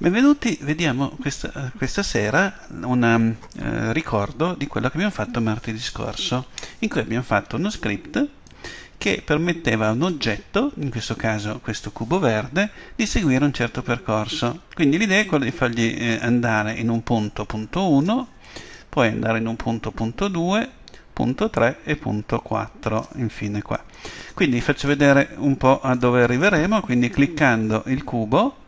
Benvenuti, vediamo questa, questa sera un um, eh, ricordo di quello che abbiamo fatto martedì scorso, in cui abbiamo fatto uno script che permetteva a un oggetto, in questo caso questo cubo verde, di seguire un certo percorso. Quindi l'idea è quella di fargli eh, andare in un punto punto 1, poi andare in un punto punto 2, punto 3 e punto 4 infine qua quindi faccio vedere un po' a dove arriveremo quindi cliccando il cubo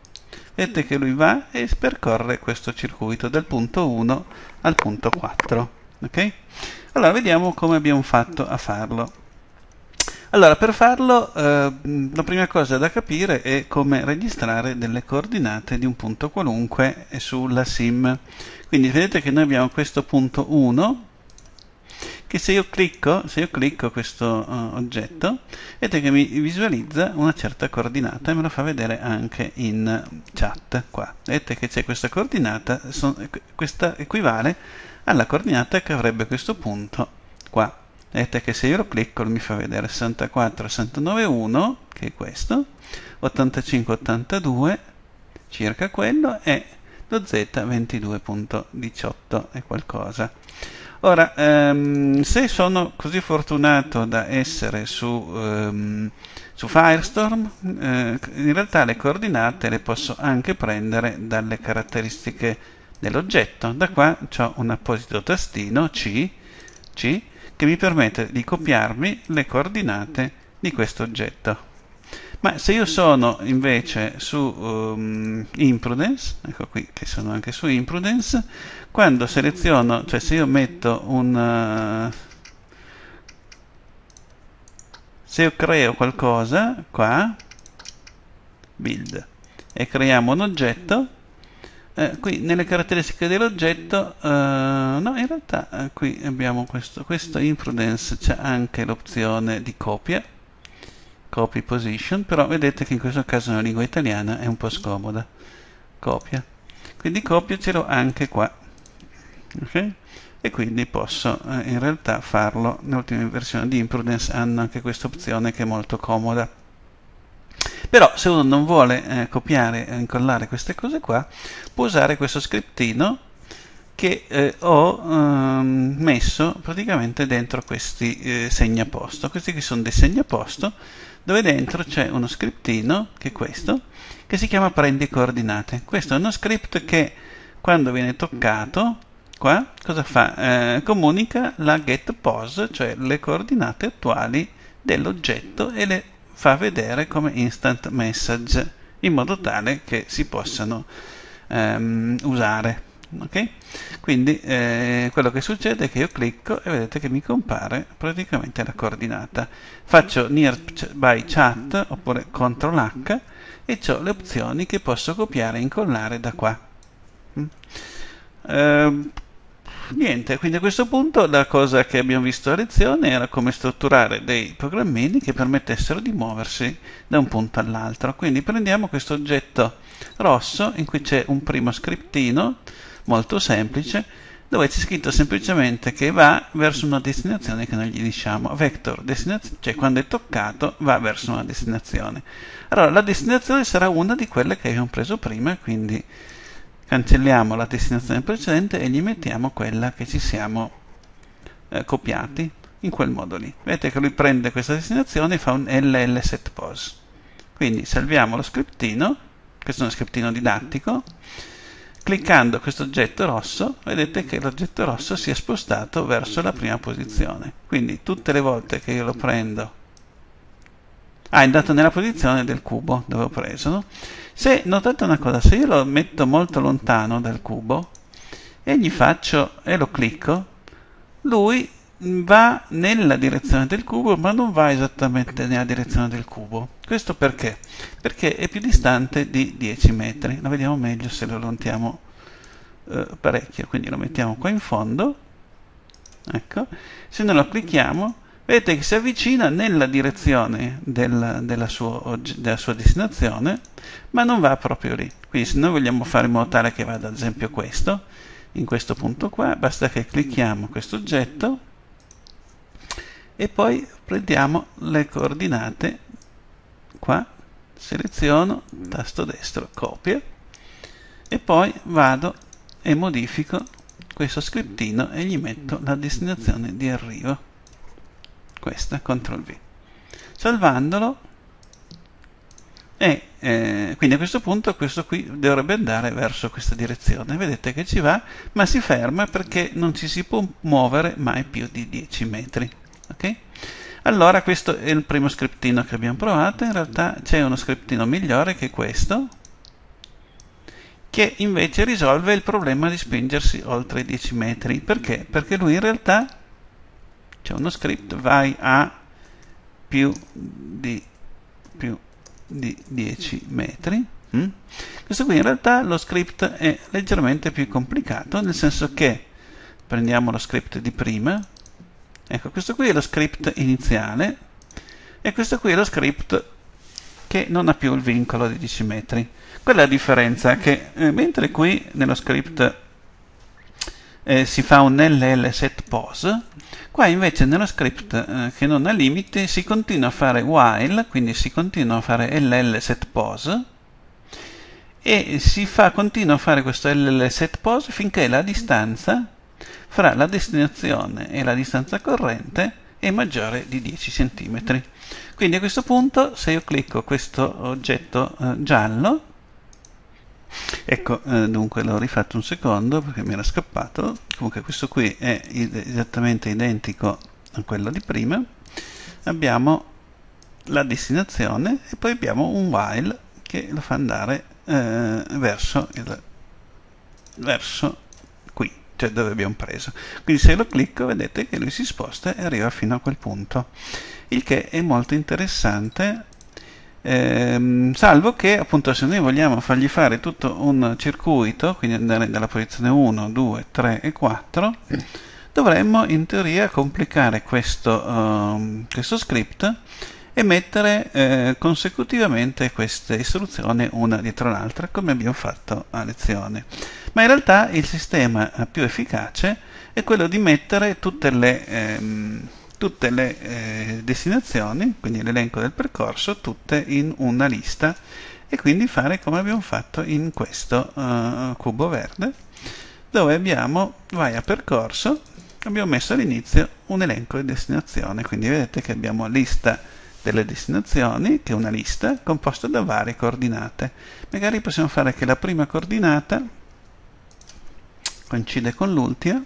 vedete che lui va e percorre questo circuito dal punto 1 al punto 4 ok? allora vediamo come abbiamo fatto a farlo allora per farlo eh, la prima cosa da capire è come registrare delle coordinate di un punto qualunque sulla sim quindi vedete che noi abbiamo questo punto 1 che se io clicco, se io clicco questo uh, oggetto, vedete che mi visualizza una certa coordinata e me lo fa vedere anche in chat qua. Vedete che c'è questa coordinata, son, eh, questa equivale alla coordinata che avrebbe questo punto qua. Vedete che se io lo clicco mi fa vedere 64, 69, 1, che è questo, 85, 82, circa quello, e lo Z22.18 è qualcosa. Ora, um, se sono così fortunato da essere su, um, su Firestorm, uh, in realtà le coordinate le posso anche prendere dalle caratteristiche dell'oggetto. Da qua ho un apposito tastino C, C che mi permette di copiarmi le coordinate di questo oggetto. Ma se io sono invece su um, Imprudence, ecco qui che sono anche su Imprudence, quando seleziono, cioè se io metto un... Eh, se io creo qualcosa qua, build, e creiamo un oggetto, eh, qui nelle caratteristiche dell'oggetto, eh, no, in realtà eh, qui abbiamo questo, questo Imprudence, c'è anche l'opzione di copia, copy position, però vedete che in questo caso nella lingua italiana è un po' scomoda. Copia. Quindi copia ce l'ho anche qua. Okay? E quindi posso eh, in realtà farlo. Nell'ultima versione di Imprudence hanno anche questa opzione che è molto comoda. Però se uno non vuole eh, copiare e incollare queste cose qua, può usare questo scriptino che eh, ho ehm, messo praticamente dentro questi eh, segnaposto. Questi qui sono dei segnaposto dove dentro c'è uno scriptino, che è questo, che si chiama prendi coordinate. Questo è uno script che quando viene toccato, qua, cosa fa? Eh, comunica la get pos, cioè le coordinate attuali dell'oggetto e le fa vedere come instant message, in modo tale che si possano ehm, usare ok quindi eh, quello che succede è che io clicco e vedete che mi compare praticamente la coordinata faccio near by chat oppure ctrl h e ho le opzioni che posso copiare e incollare da qua mm. eh, niente, quindi a questo punto la cosa che abbiamo visto a lezione era come strutturare dei programmini che permettessero di muoversi da un punto all'altro. Quindi prendiamo questo oggetto rosso in cui c'è un primo scriptino molto semplice dove c'è scritto semplicemente che va verso una destinazione che noi gli diciamo vector, cioè quando è toccato va verso una destinazione. Allora la destinazione sarà una di quelle che abbiamo preso prima, quindi cancelliamo la destinazione precedente e gli mettiamo quella che ci siamo eh, copiati in quel modo lì. Vedete che lui prende questa destinazione e fa un LL set pose. Quindi salviamo lo scriptino, questo è uno scriptino didattico, cliccando questo oggetto rosso vedete che l'oggetto rosso si è spostato verso la prima posizione quindi tutte le volte che io lo prendo ah, è andato nella posizione del cubo dove ho preso no? se notate una cosa se io lo metto molto lontano dal cubo e gli faccio e lo clicco lui va nella direzione del cubo ma non va esattamente nella direzione del cubo. Questo perché? Perché è più distante di 10 metri. lo vediamo meglio se lo allontiamo eh, parecchio. Quindi lo mettiamo qua in fondo. Ecco. Se noi lo clicchiamo vedete che si avvicina nella direzione della, della, sua, della sua destinazione ma non va proprio lì. Quindi se noi vogliamo fare in modo tale che vada ad esempio questo, in questo punto qua, basta che clicchiamo questo oggetto e poi prendiamo le coordinate qua seleziono tasto destro copia e poi vado e modifico questo scriptino e gli metto la destinazione di arrivo questa CTRL V salvandolo e eh, quindi a questo punto questo qui dovrebbe andare verso questa direzione vedete che ci va ma si ferma perché non ci si può muovere mai più di 10 metri ok? Allora questo è il primo scriptino che abbiamo provato, in realtà c'è uno scriptino migliore che questo, che invece risolve il problema di spingersi oltre i 10 metri. Perché? Perché lui in realtà c'è uno script vai a più di, più di 10 metri. Mm? Questo qui in realtà lo script è leggermente più complicato, nel senso che prendiamo lo script di prima, Ecco, questo qui è lo script iniziale e questo qui è lo script che non ha più il vincolo di 10 metri. Quella è la differenza che eh, mentre qui nello script eh, si fa un LL set pose, qua invece nello script eh, che non ha limiti si continua a fare while, quindi si continua a fare LL set pose e si fa, continua a fare questo LL set pose finché la distanza fra la destinazione e la distanza corrente è maggiore di 10 cm. Quindi a questo punto se io clicco questo oggetto eh, giallo, ecco eh, dunque l'ho rifatto un secondo perché mi era scappato, comunque questo qui è esattamente identico a quello di prima, abbiamo la destinazione e poi abbiamo un while che lo fa andare eh, verso, il, verso qui cioè dove abbiamo preso. Quindi se lo clicco vedete che lui si sposta e arriva fino a quel punto, il che è molto interessante, ehm, salvo che appunto se noi vogliamo fargli fare tutto un circuito, quindi andare dalla posizione 1, 2, 3 e 4, dovremmo in teoria complicare questo, um, questo script e mettere eh, consecutivamente queste istruzioni una dietro l'altra come abbiamo fatto a lezione. Ma in realtà il sistema più efficace è quello di mettere tutte le, ehm, tutte le eh, destinazioni, quindi l'elenco del percorso, tutte in una lista e quindi fare come abbiamo fatto in questo eh, cubo verde dove abbiamo, vai a percorso, abbiamo messo all'inizio un elenco di destinazione, quindi vedete che abbiamo lista delle destinazioni, che è una lista composta da varie coordinate. Magari possiamo fare che la prima coordinata coincide con l'ultima.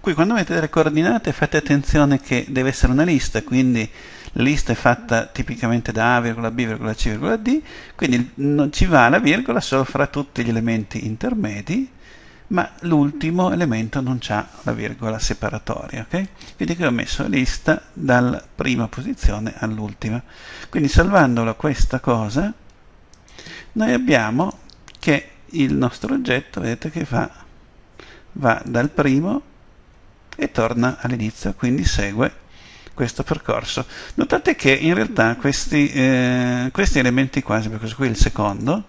Qui quando avete delle coordinate fate attenzione che deve essere una lista, quindi la lista è fatta tipicamente da A, B, C, D, quindi non ci va la virgola solo fra tutti gli elementi intermedi ma l'ultimo elemento non ha la virgola separatoria, ok? Quindi qui ho messo lista dalla prima posizione all'ultima. Quindi salvandola questa cosa, noi abbiamo che il nostro oggetto, vedete che fa, va dal primo e torna all'inizio, quindi segue questo percorso. Notate che in realtà questi, eh, questi elementi quasi, perché questo qui è il secondo,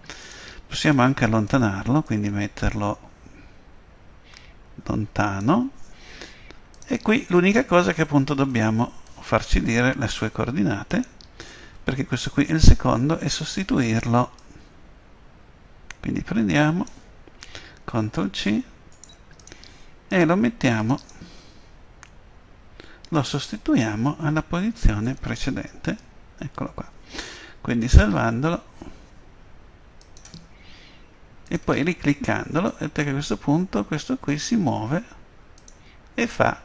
possiamo anche allontanarlo, quindi metterlo lontano e qui l'unica cosa che appunto dobbiamo farci dire le sue coordinate perché questo qui è il secondo e sostituirlo quindi prendiamo CTRL C e lo mettiamo lo sostituiamo alla posizione precedente eccolo qua quindi salvandolo e poi ricliccandolo perché a questo punto questo qui si muove e fa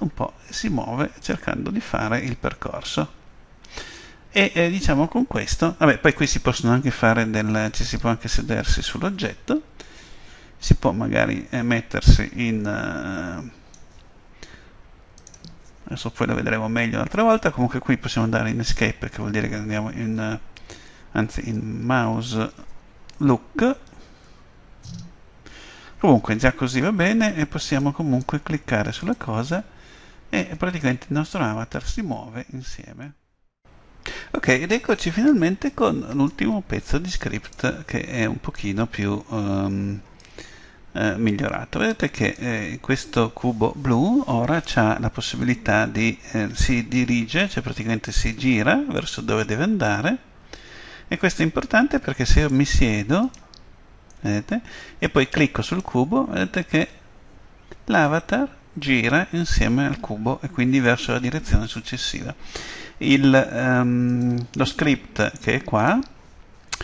un po' si muove cercando di fare il percorso e eh, diciamo con questo vabbè poi qui si possono anche fare del ci si può anche sedersi sull'oggetto si può magari eh, mettersi in eh, adesso poi lo vedremo meglio un'altra volta comunque qui possiamo andare in escape che vuol dire che andiamo in anzi in mouse look comunque già così va bene e possiamo comunque cliccare sulla cosa e praticamente il nostro avatar si muove insieme ok ed eccoci finalmente con l'ultimo pezzo di script che è un pochino più um, eh, migliorato vedete che eh, questo cubo blu ora ha la possibilità di eh, si dirige cioè praticamente si gira verso dove deve andare e questo è importante perché se io mi siedo vedete? E poi clicco sul cubo, vedete che l'avatar gira insieme al cubo e quindi verso la direzione successiva. Il, um, lo script che è qua eh,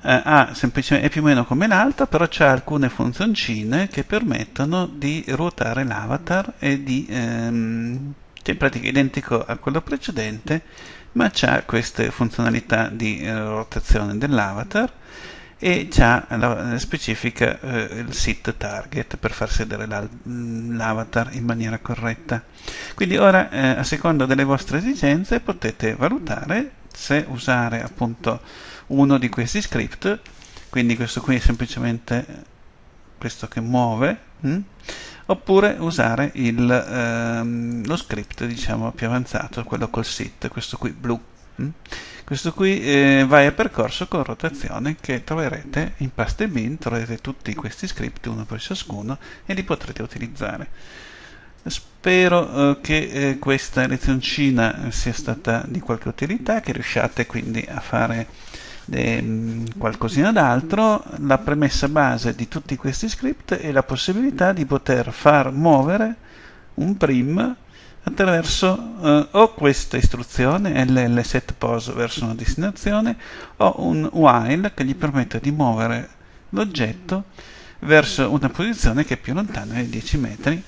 ah, è più o meno come l'altro però ha alcune funzioncine che permettono di ruotare l'avatar e di... Um, cioè in pratica identico a quello precedente, ma ha queste funzionalità di eh, rotazione dell'avatar e già la specifica eh, il sit target per far sedere l'avatar in maniera corretta. Quindi ora eh, a seconda delle vostre esigenze potete valutare se usare appunto uno di questi script, quindi questo qui è semplicemente questo che muove, mh? Mm? oppure usare il, ehm, lo script diciamo più avanzato, quello col sit, questo qui blu. Mh? Mm? Questo qui eh, vai a percorso con rotazione che troverete in paste bin, troverete tutti questi script uno per ciascuno e li potrete utilizzare. Spero eh, che eh, questa lezioncina sia stata di qualche utilità, che riusciate quindi a fare ehm, qualcosina d'altro, la premessa base di tutti questi script è la possibilità di poter far muovere un prim attraverso eh, o questa istruzione ll set verso una destinazione o un while che gli permette di muovere l'oggetto verso una posizione che è più lontana di 10 metri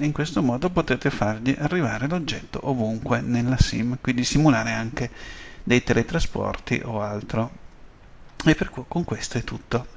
in questo modo potete fargli arrivare l'oggetto ovunque nella sim quindi simulare anche dei teletrasporti o altro e per con questo è tutto